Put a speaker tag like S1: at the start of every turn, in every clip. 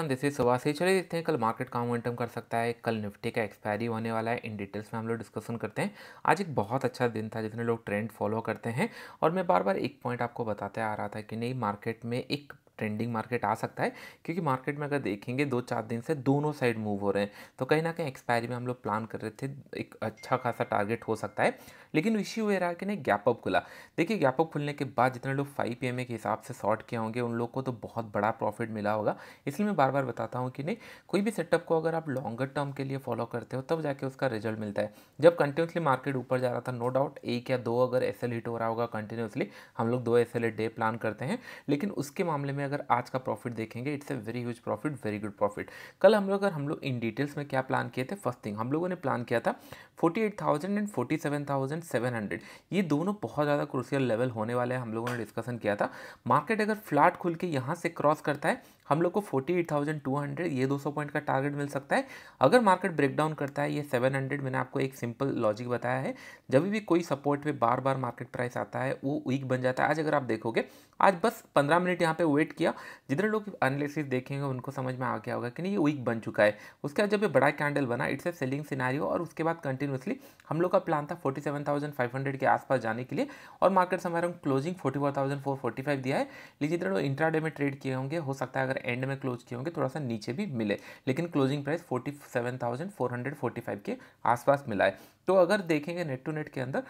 S1: everyone this is सुभाषी चले देखते हैं कल मार्केट का मोमेंटम कर सकता है कल निफ्टी का एक्सपायरी होने वाला है इन डिटेल्स में हम लोग डिस्कशन करते हैं आज एक बहुत अच्छा दिन था जितने लोग ट्रेंड फॉलो करते हैं और मैं बार बार एक पॉइंट आपको बताते आ रहा था कि नहीं मार्केट में एक ट्रेंडिंग मार्केट आ सकता है क्योंकि मार्केट में अगर देखेंगे दो चार दिन से दोनों साइड मूव हो रहे हैं तो कहीं ना कहीं एक्सपायरी में हम लोग प्लान कर रहे थे एक अच्छा खासा टारगेट हो सकता है लेकिन इश्यू ये रहा कि नहीं गैप अप खुला देखिए गैप अप खुलने के बाद जितने लोग फाइव पी के हिसाब से शॉर्ट किए होंगे उन लोग को तो बहुत बड़ा प्रॉफिट मिला होगा इसलिए मैं बार बार बताता हूँ कि नहीं कोई भी सेटअप को अगर आप लॉन्गर टर्म के लिए फॉलो करते हो तब जाके उसका रिजल्ट मिलता है जब कंटिन्यूसली मार्केट ऊपर जा रहा था नो डाउट एक या दो अगर एस हिट हो रहा होगा कंटिन्यूसली हम लोग दो एस डे प्लान करते हैं लेकिन उसके मामले में अगर आज का प्रॉफिट देखेंगे it's a very huge profit very good profit कल हम लोग अगर हम लोग इन डिटेल्स में क्या प्लान किए थे फर्स्ट थिंग हम लोगों ने प्लान किया था forty eight thousand and forty seven thousand seven hundred ये दोनों बहुत ज़्यादा क्रूसियल लेवल होने वाले हैं हम लोगों ने डिस्कशन किया था मार्केट अगर फ्लैट खुल के यहाँ से क्रॉस करता है हम लोग को forty eight thousand two hundred ये सौ पॉइंट का टारगेट मिल सकता है अगर मार्केट ब्रेक डाउन करता है ये हंड्रेड मैंने आपको एक सिंपल लॉजिक बताया है जब भी कोई सपोर्ट पे बार बार मार्केट प्राइस आता है वो वीक बन जाता है आज अगर आप देखोगे आज बस पंद्रह मिनट यहाँ पे वेट हिट किया जितने लोग एनालिसिस देखेंगे उनको समझ में आ गया होगा कि नहीं ये वीक बन चुका है उसके बाद जब ये बड़ा कैंडल बना इट्स ए सेलिंग सिनारी और उसके बाद कंटिन्यूसली हम लोग का प्लान था फोर्टी के आसपास जाने के लिए और मार्केट समय क्लोजिंग फोर्टी दिया है लेकिन जितने लोग इंट्राडे में ट्रेड किए होंगे हो सकता है अगर एंड में क्लोज किए होंगे थोड़ा सा नीचे भी मिले लेकिन क्लोजिंग प्राइस फोर्टी के आसपास मिला है तो अगर देखेंगे नेट टू नेट के अंदर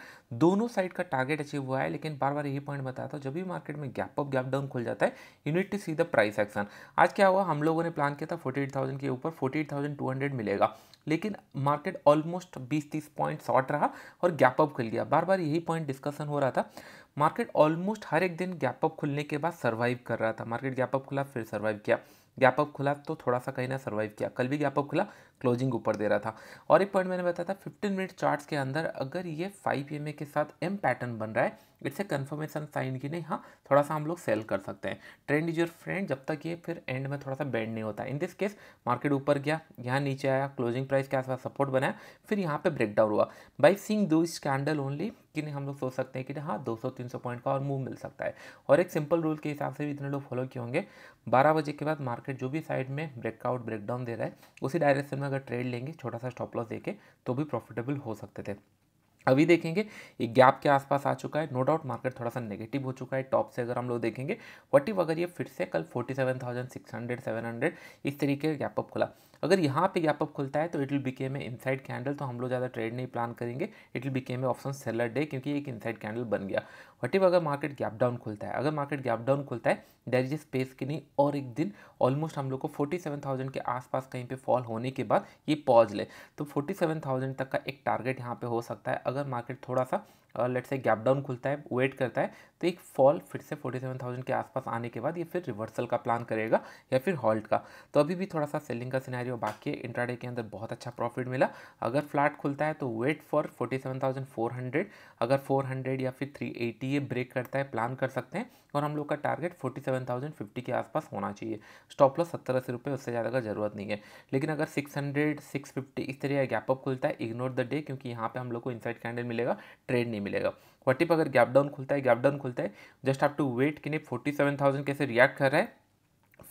S1: दोनों साइड का टारगेट अचीव हुआ है लेकिन बार बार यही पॉइंट बताता हूँ जब भी मार्केट में गैप अप गैप डाउन खुल जाता है you need to see the price action आज क्या हुआ हम लोगों ने प्लान किया था फोर्टी के ऊपर फोर्टी मिलेगा लेकिन मार्केट ऑलमोस्ट बीस तीस पॉइंट शॉर्ट रहा और गैप अप खुल गया बार बार यही पॉइंट डिस्कशन हो रहा था मार्केट ऑलमोस्ट हर एक दिन गैप अप खुलने के बाद सर्वाइव कर रहा था मार्केट गैप अप खुला फिर सर्वाइव किया गैप अप खुला तो थोड़ा सा कहीं ना सर्वाइव किया कल भी गैप अप खुला क्लोजिंग ऊपर दे रहा था और एक पॉइंट मैंने बताया था 15 मिनट चार्ट्स के अंदर अगर ये फाइव एम के साथ एम पैटर्न बन रहा है इट्स ए कन्फर्मेशन साइन की नहीं हाँ थोड़ा सा हम लोग सेल कर सकते हैं ट्रेंड इज योर फ्रेंड जब तक ये फिर एंड में थोड़ा सा बैंड नहीं होता इन दिस केस मार्केट ऊपर गया यहाँ नीचे आया क्लोजिंग प्राइस के आसपास सपोर्ट बनाया फिर यहाँ पे ब्रेकडाउन हुआ बाई सिंग दो स्कैंडल ओनली कि नहीं हम लोग सोच सकते हैं कि हाँ दो सौ पॉइंट का और मूव मिल सकता है और एक सिंपल रूल के हिसाब से भी इतने लोग फॉलो किए होंगे बारह बजे के बाद मार्केट जो भी साइड में ब्रेकआउट ब्रेकडाउन दे रहा है उसी डायरेक्शन में अगर ट्रेड लेंगे छोटा सा स्टॉप लॉस देके तो भी प्रॉफिटेबल हो सकते थे अभी देखेंगे ये गैप के आसपास आ चुका है नो डाउट मार्केट थोड़ा सा नेगेटिव हो चुका है टॉप से अगर हम लोग देखेंगे वट इफ अगर ये फिर से कल 47,600 700 इस तरीके का गैप अप खुला अगर यहाँ पे गैप अप खुलता है तो it will become a inside candle तो हम लोग ज़्यादा ट्रेड नहीं प्लान करेंगे it will become a option seller day क्योंकि एक इनसाइड कैंडल बन गया вот ಯಾವಾಗ ಮಾರ್ಕೆಟ್ ಗ್ಯಾಪ್ ಡೌನ್ ಖಲ್ತಾಯೆ ಅಗರ್ ಮಾರ್ಕೆಟ್ ಗ್ಯಾಪ್ ಡೌನ್ ಖಲ್ತಾಯೆ ದೇರ್ ಇಸ್ ಎ ಸ್ಪೇಸ್ ಕೆನಿ ಔರ್ ಏಕ್ ದಿನ ಆಲ್ಮೋಸ್ಟ್ ಹಮ್ ಲೋಗೋ 47000 ಕೆ ಆಸ್પાસ ಕಹೀಂ ಪೇ ಫಾಲ್ ಹೋನೆ ಕೆ ಬಾದ್ ಯೇ ಪauz ಲೇ ತೋ 47000 ತಕ್ ಕಾ ಏಕ್ ಟಾರ್ಗೆಟ್ ಯಹಾಂ ಪೇ ಹೋ ಸಕ್ತಾ ಹ ಅಗರ್ ಮಾರ್ಕೆಟ್ ಥೋಡಾ ಸಾ ಲೆಟ್ಸ್ ಸೇ ಗ್ಯಾಪ್ ಡೌನ್ ಖಲ್ತಾಯೆ ವೇಟ್ ಕರ್ತಾ ಹ तो एक फॉल फिर से 47,000 के आसपास आने के बाद ये फिर रिवर्सल का प्लान करेगा या फिर हॉल्ट का तो अभी भी थोड़ा सा सेलिंग का सिनेरियो बाकी है इंट्राडे के अंदर बहुत अच्छा प्रॉफिट मिला अगर फ्लैट खुलता है तो वेट फॉर 47,400 अगर 400 या फिर 380 ये ब्रेक करता है प्लान कर सकते हैं और हम लोग का टारगेट फोर्टी के आसपास होना चाहिए स्टॉप लॉस सत्तर अस्सी रुपये उससे ज़्यादा का ज़रूरत नहीं है लेकिन अगर सिक्स हंड्रेड इस तरह का गैपअप खुलता है इग्नोर द डे क्योंकि यहाँ पर हम लोग को इनसाइड कैंडल मिलेगा ट्रेड नहीं मिलेगा वाट इफ अगर गैप डाउन खुलता है गैप डाउन खुलता है जस्ट आप टू वेट कि नहीं फोर्टी सेवन थाउजेंड कैसे रिएक्ट कर रहा है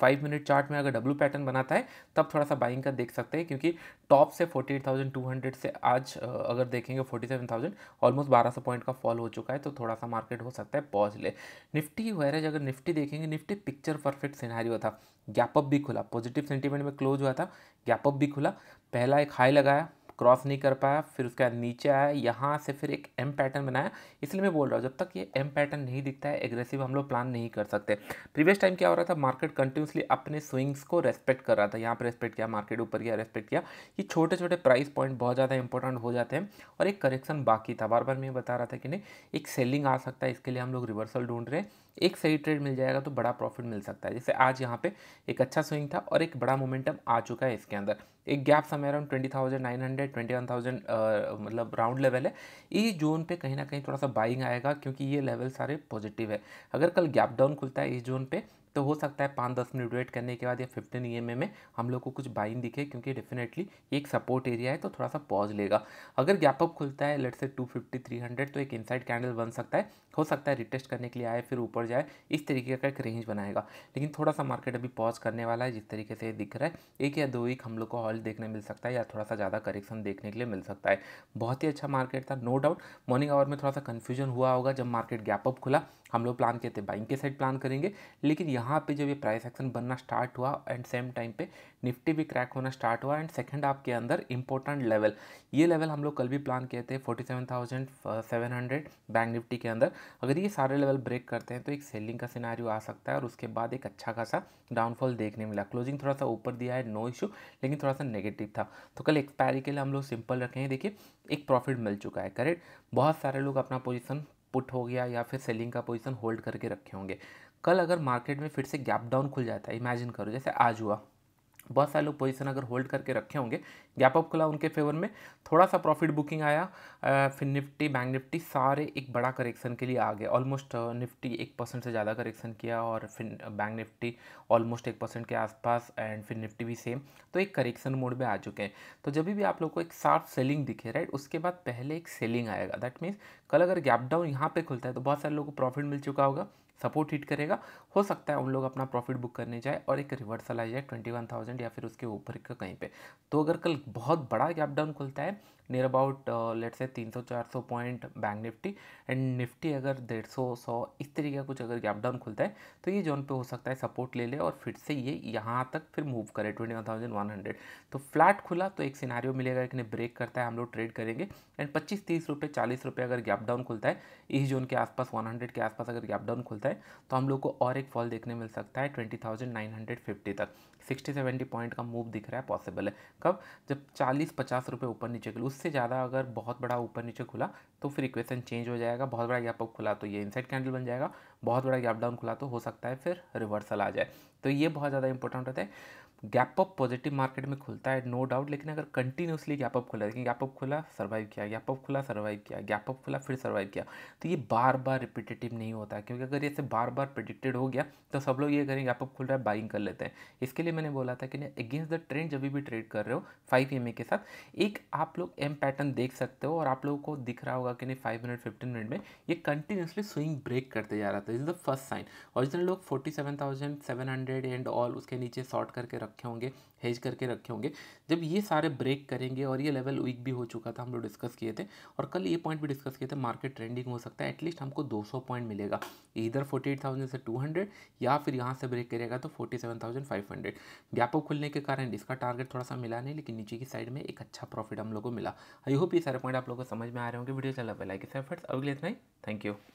S1: फाइव मिनट चार्ट में अगर डब्ल्यू पैटर्न बनाता है तब थोड़ा सा बाइंग का देख सकते हैं क्योंकि टॉप से forty eight thousand two hundred से आज अगर देखेंगे फोर्टी सेवन थाउजेंड ऑलमोस्ट बारह सौ पॉइंट का फॉल हो चुका है तो थोड़ा सा मार्केट हो सकता है पॉज ले निफ्टी वेरेज अगर निफ्टी देखेंगे निफ्टी पिक्चर परफेक्ट सिनारी था गैपअप भी खुला पॉजिटिव सेंटीमेंट में क्लोज हुआ था गैपअप भी खुला पहला एक हाई लगाया क्रॉस नहीं कर पाया फिर उसके बाद नीचे आया यहाँ से फिर एक एम पैटर्न बनाया इसलिए मैं बोल रहा हूँ जब तक ये एम पैटर्न नहीं दिखता है एग्रेसिव हम लोग प्लान नहीं कर सकते प्रीवियस टाइम क्या हो रहा था मार्केट कंटिन्यूसली अपने स्विंग्स को रेस्पेक्ट कर रहा था यहाँ पर रेस्पेक्ट किया मार्केट ऊपर गया रेस्पेक्ट किया ये छोटे छोटे प्राइस पॉइंट बहुत ज़्यादा इंपॉर्टेंट हो जाते हैं और एक करेक्शन बाकी था बार बार मैं बता रहा था कि नहीं एक सेलिंग आ सकता है इसके लिए हम लोग रिवर्सल ढूंढ रहे हैं एक सही ट्रेड मिल जाएगा तो बड़ा प्रॉफिट मिल सकता है जैसे आज यहाँ पे एक अच्छा स्विंग था और एक बड़ा मोमेंटम आ चुका है इसके अंदर एक गैप समय around twenty thousand nine hundred twenty one thousand मतलब राउंड लेवल है इस जोन पे कहीं ना कहीं थोड़ा सा बाइंग आएगा क्योंकि ये लेवल सारे पॉजिटिव है अगर कल गैप डाउन खुलता है इस जोन पे तो हो सकता है पाँच दस मिनट वेट करने के बाद या फिफ्टीन ई e में हम लोग को कुछ बाइंग दिखे क्योंकि डेफिनेटली एक सपोर्ट एरिया है तो थोड़ा सा पॉज लेगा अगर गैप अप खुलता है लेट से टू फिफ्टी थ्री हंड्रेड तो एक इनसाइड कैंडल बन सकता है हो सकता है रिटेस्ट करने के लिए आए फिर ऊपर जाए इस तरीके का एक रेंज बनाएगा लेकिन थोड़ा सा मार्केट अभी पॉज करने वाला है जिस तरीके से दिख रहा है एक या दो वीक हम लोग को हॉल देखने मिल सकता है या थोड़ा सा ज़्यादा करेक्शन देखने के लिए मिल सकता है बहुत ही अच्छा मार्केट था नो डाउट मॉर्निंग आवर में थोड़ा सा कन्फ्यूजन हुआ होगा जब मार्केट गैप अप खुला हम लोग प्लान किए थे बाइंग के साइड प्लान करेंगे लेकिन यहाँ पे जब ये प्राइस एक्शन बनना स्टार्ट हुआ एंड सेम टाइम पे निफ्टी भी क्रैक होना स्टार्ट हुआ एंड सेकंड आपके अंदर इंपॉर्टेंट लेवल ये लेवल हम लोग कल भी प्लान किए थे forty seven thousand seven hundred Bank Nifty के अंदर अगर ये सारे लेवल ब्रेक करते हैं तो एक सेलिंग का सिनारी आ सकता है और उसके बाद एक अच्छा खासा डाउनफॉल देखने मिला क्लोजिंग थोड़ा सा ऊपर दिया है नो इशू लेकिन थोड़ा सा नेगेटिव था तो कल एक्सपायरी के लिए हम लोग सिंपल रखें देखिए एक प्रॉफिट मिल चुका है करेक्ट बहुत सारे लोग अपना पोजिशन पुट हो गया या फिर सेलिंग का पोजिशन होल्ड करके रखे होंगे कल अगर मार्केट में फिर से गैप डाउन खुल जाता है इमेजिन करो जैसे आज हुआ बहुत सारे लोग पोजिशन अगर होल्ड करके रखे होंगे गैप अप खुला उनके फेवर में थोड़ा सा प्रॉफिट बुकिंग आया फिर निफ्टी बैंक निफ्टी सारे एक बड़ा करेक्शन के लिए आ गए ऑलमोस्ट निफ्टी एक परसेंट से ज़्यादा करेक्शन किया और फिर बैंक निफ्टी ऑलमोस्ट एक परसेंट के आसपास एंड फिर निफ्टी भी सेम तो एक करेक्शन मोड में आ चुके हैं तो जब भी आप लोग को एक साफ सेलिंग दिखे राइट उसके बाद पहले एक सेलिंग आएगा दैट मीन्स कल अगर गैप डाउन यहाँ पे खुलता है तो बहुत सारे लोगों को प्रॉफिट मिल चुका होगा सपोर्ट हिट करेगा हो सकता है उन लोग अपना प्रॉफिट बुक करने जाए और एक रिवर्सल आ जाए ट्वेंटी वन थाउजेंड या फिर उसके ऊपर का कहीं पे तो अगर कल बहुत बड़ा गैप डाउन खुलता है नियर अबाउट लेट से 300-400 पॉइंट बैंक निफ्टी एंड निफ्टी अगर डेढ़ सौ सौ इस तरीके का कुछ अगर गैप डाउन खुलता है तो ये जोन पे हो सकता है सपोर्ट ले ले और फिर से ये यहाँ तक फिर मूव करे twenty one thousand one hundred तो फ्लैट खुला तो एक सिनारियो मिलेगा कि नहीं ब्रेक करता है हम लोग ट्रेड करेंगे एंड पच्चीस तीस रुपये चालीस रुपये अगर गैप डाउन खुलता है इस जोन के आसपास वन हंड्रेड के आसपास अगर गैप डाउन खुलता है तो हम लोग को और एक फॉल देखने मिल सकता है twenty thousand nine hundred fifty तक सिक्सटी सेवेंटी पॉइंट का मूव दिख रहा है पॉसिबल है कब जब चालीस पचास रुपये ऊपर नीचे के लिए उस उससे ज़्यादा अगर बहुत बड़ा ऊपर नीचे खुला तो फिर इक्वेशन चेंज हो जाएगा बहुत बड़ा गैप अप खुला तो ये इनसाइड कैंडल बन जाएगा बहुत बड़ा गैप डाउन खुला तो हो सकता है फिर रिवर्सल आ जाए तो ये बहुत ज़्यादा इंपॉर्टेंट होता है गैप अप पॉजिटिव मार्केट में खुलता है नो डाउट लेकिन अगर कंटिन्यूसली गैप अप खुला लेकिन गैप अप खुला सर्वाइव किया गैप अप खुला सर्वाइव किया गैप अप खुला फिर सर्वाइव किया तो ये बार बार रिपीटेटिव नहीं होता क्योंकि अगर ये बार बार प्रिडिक्टेड हो गया तो सब लोग ये करें गैप अप खुल रहा है बाइंग कर लेते हैं इसके लिए मैंने बोला था कि अगेंस्ट द ट्रेंड जब भी ट्रेड कर रहे हो फाइव एम के साथ एक आप लोग एम पैटर्न देख सकते हो और आप लोगों को दिख रहा होगा कि नहीं फाइव मिनट फिफ्टीन मिनट में ये कंटिन्यूसली स्विंग ब्रेक करते जा रहा था is the first sign original लोग forty seven thousand seven hundred and all उसके नीचे शॉर्ट करके रख रखे होंगे हेज करके रखे होंगे जब ये सारे ब्रेक करेंगे और ये लेवल वीक भी हो चुका था हम लोग डिस्कस किए थे और कल ये पॉइंट भी डिस्कस किए थे मार्केट ट्रेंडिंग हो सकता है एटलीस्ट हमको 200 पॉइंट मिलेगा इधर 48,000 से 200 या फिर यहाँ से ब्रेक करेगा तो 47,500 गैप अप खुलने के कारण इसका टारगेट थोड़ा सा मिला नहीं लेकिन नीचे की साइड में एक अच्छा प्रॉफिट हम लोग को मिला आई होप ये सारे पॉइंट आप लोगों को समझ में आ रहे होंगे वीडियो चला लाइक इस एफर्ट्स अगले इतना ही थैंक यू